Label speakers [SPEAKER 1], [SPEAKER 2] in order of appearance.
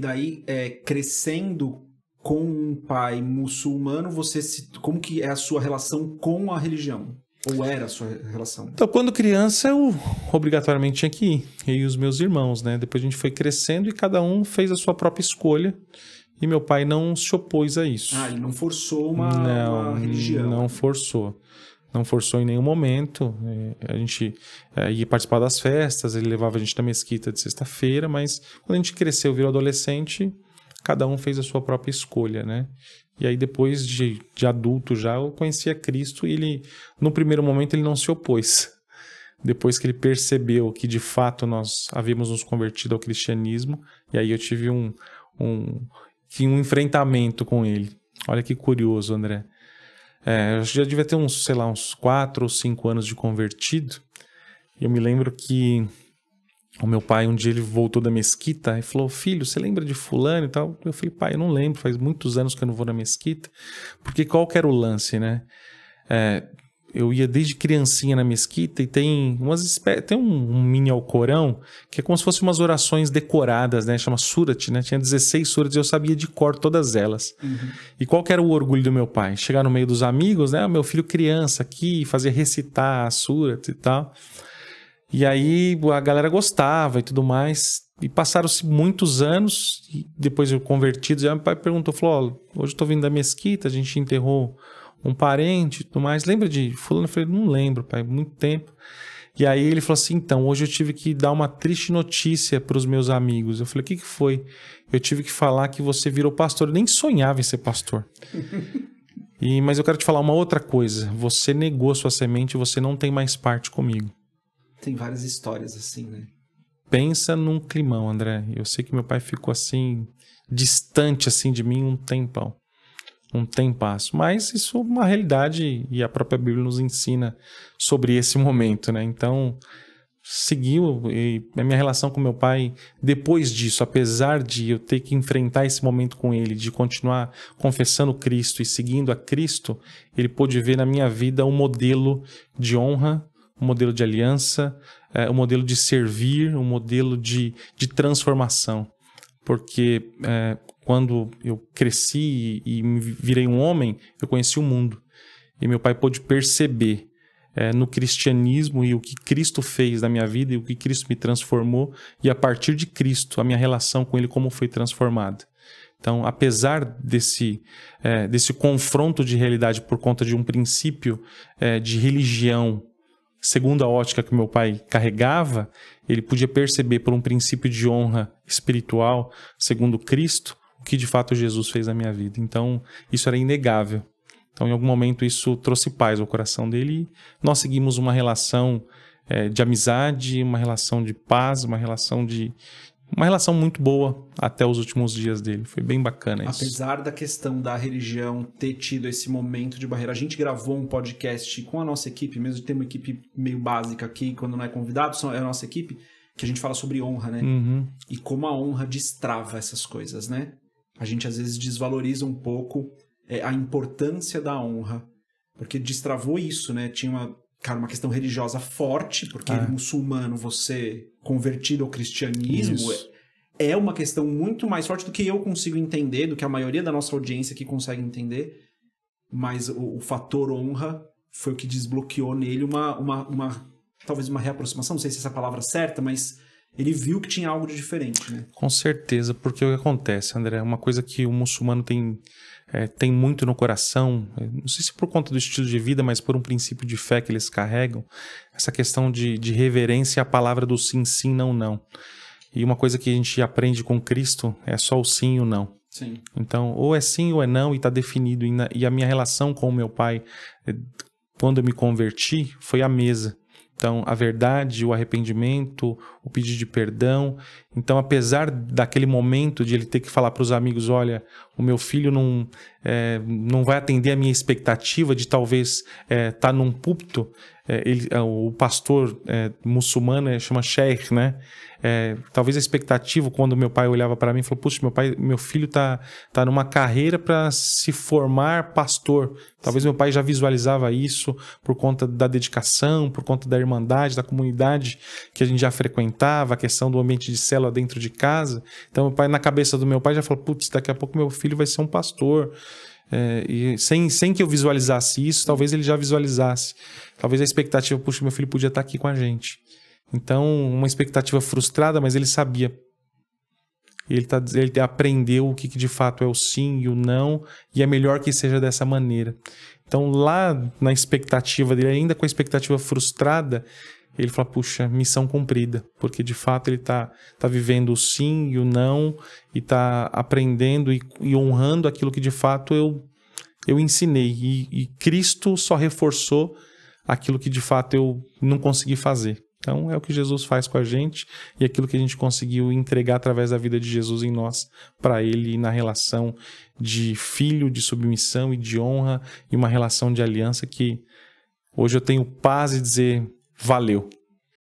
[SPEAKER 1] daí é, crescendo com um pai muçulmano, você se, como que é a sua relação com a religião? Ou era a sua relação?
[SPEAKER 2] Então, quando criança, eu obrigatoriamente tinha que ir. Eu e os meus irmãos, né? Depois a gente foi crescendo e cada um fez a sua própria escolha. E meu pai não se opôs a isso. Ah, ele não forçou uma, não, uma religião. Não né? forçou não forçou em nenhum momento. Né? a gente é, ia participar das festas, ele levava a gente na mesquita de sexta-feira, mas quando a gente cresceu, virou adolescente, cada um fez a sua própria escolha, né? E aí depois de, de adulto já, eu conhecia Cristo e ele, no primeiro momento, ele não se opôs. Depois que ele percebeu que de fato nós havíamos nos convertido ao cristianismo, e aí eu tive um, um, um enfrentamento com ele. Olha que curioso, André. É, eu já devia ter uns, sei lá, uns 4 ou 5 anos de convertido. E eu me lembro que o meu pai, um dia ele voltou da mesquita e falou: Filho, você lembra de Fulano e tal? Eu falei: Pai, eu não lembro, faz muitos anos que eu não vou na mesquita. Porque qual que era o lance, né? É, eu ia desde criancinha na mesquita e tem umas tem um, um mini alcorão que é como se fossem umas orações decoradas, né? Chama surat, né? Tinha 16 surat e eu sabia de cor todas elas. Uhum. E qual que era o orgulho do meu pai? Chegar no meio dos amigos, né? O ah, meu filho criança aqui, fazer recitar a surat e tal. E aí a galera gostava e tudo mais. E passaram-se muitos anos, depois eu convertido, e meu pai perguntou, falou, oh, hoje eu tô vindo da mesquita, a gente enterrou um parente e tudo mais. Lembra de fulano? Eu falei, não lembro, pai, muito tempo. E aí ele falou assim, então, hoje eu tive que dar uma triste notícia para os meus amigos. Eu falei, o que, que foi? Eu tive que falar que você virou pastor. Eu nem sonhava em ser pastor. e, mas eu quero te falar uma outra coisa. Você negou sua semente, você não tem mais parte comigo. Tem
[SPEAKER 1] várias histórias assim, né?
[SPEAKER 2] Pensa num climão, André. Eu sei que meu pai ficou assim, distante assim de mim um tempão um tem passo. Mas isso é uma realidade e a própria Bíblia nos ensina sobre esse momento, né? Então, seguiu e a minha relação com meu pai depois disso, apesar de eu ter que enfrentar esse momento com ele, de continuar confessando Cristo e seguindo a Cristo, ele pôde ver na minha vida um modelo de honra, um modelo de aliança, eh, um modelo de servir, um modelo de, de transformação porque é, quando eu cresci e, e virei um homem, eu conheci o mundo. E meu pai pôde perceber é, no cristianismo e o que Cristo fez na minha vida e o que Cristo me transformou, e a partir de Cristo, a minha relação com Ele, como foi transformada. Então, apesar desse, é, desse confronto de realidade por conta de um princípio é, de religião segundo a ótica que meu pai carregava, ele podia perceber por um princípio de honra espiritual, segundo Cristo, o que de fato Jesus fez na minha vida. Então, isso era inegável. Então, em algum momento, isso trouxe paz ao coração dele. Nós seguimos uma relação é, de amizade, uma relação de paz, uma relação de, uma relação muito boa até os últimos dias dele. Foi bem bacana isso.
[SPEAKER 1] Apesar da questão da religião ter tido esse momento de barreira, a gente gravou um podcast com a nossa equipe, mesmo ter uma equipe meio básica aqui, quando não é convidado, é a nossa equipe, que a gente fala sobre honra, né? Uhum. E como a honra destrava essas coisas, né? A gente às vezes desvaloriza um pouco é, a importância da honra, porque destravou isso, né? Tinha uma cara, uma questão religiosa forte, porque é. muçulmano, você convertido ao cristianismo, Isso. É, é uma questão muito mais forte do que eu consigo entender, do que a maioria da nossa audiência aqui consegue entender. Mas o, o fator honra foi o que desbloqueou nele uma, uma, uma, talvez uma reaproximação, não sei se é essa palavra é certa, mas ele viu que tinha algo de diferente, né?
[SPEAKER 2] Com certeza, porque o que acontece, André, é uma coisa que o muçulmano tem é, muito no coração, é, não sei se por conta do estilo de vida, mas por um princípio de fé que eles carregam, essa questão de, de reverência à palavra do sim, sim, não, não. E uma coisa que a gente aprende com Cristo é só o sim e o não. Sim. Então, ou é sim ou é não, e está definido. E, na, e a minha relação com o meu pai, é, quando eu me converti, foi a mesa. Então, a verdade, o arrependimento, o pedido de perdão. Então, apesar daquele momento de ele ter que falar para os amigos: olha, o meu filho não é, não vai atender a minha expectativa de talvez estar é, tá num púlpito. É, ele, é, o pastor é, muçulmano é, chama sheikh, né? talvez a expectativa, quando meu pai olhava para mim, falou: Puxa, meu, pai, meu filho tá, tá numa carreira para se formar pastor. Talvez Sim. meu pai já visualizava isso por conta da dedicação, por conta da irmandade, da comunidade que a gente já frequentava, a questão do ambiente de célula dentro de casa. Então, meu pai, na cabeça do meu pai, já falou: Putz, daqui a pouco meu filho vai ser um pastor. É, e sem, sem que eu visualizasse isso, talvez ele já visualizasse. Talvez a expectativa, puxa, meu filho podia estar tá aqui com a gente. Então, uma expectativa frustrada, mas ele sabia. Ele, tá, ele aprendeu o que, que de fato é o sim e o não, e é melhor que seja dessa maneira. Então, lá na expectativa dele, ainda com a expectativa frustrada, ele fala, puxa, missão cumprida, porque de fato ele está tá vivendo o sim e o não, e está aprendendo e, e, honrando aquilo que de fato eu, eu ensinei. E, e, Cristo só reforçou aquilo que de fato eu não consegui fazer. Então é o que Jesus faz com a gente e é aquilo que a gente conseguiu entregar através da vida de Jesus em nós para Ele na relação de filho, de submissão e de honra e uma relação de aliança que hoje eu tenho paz de dizer Valeu!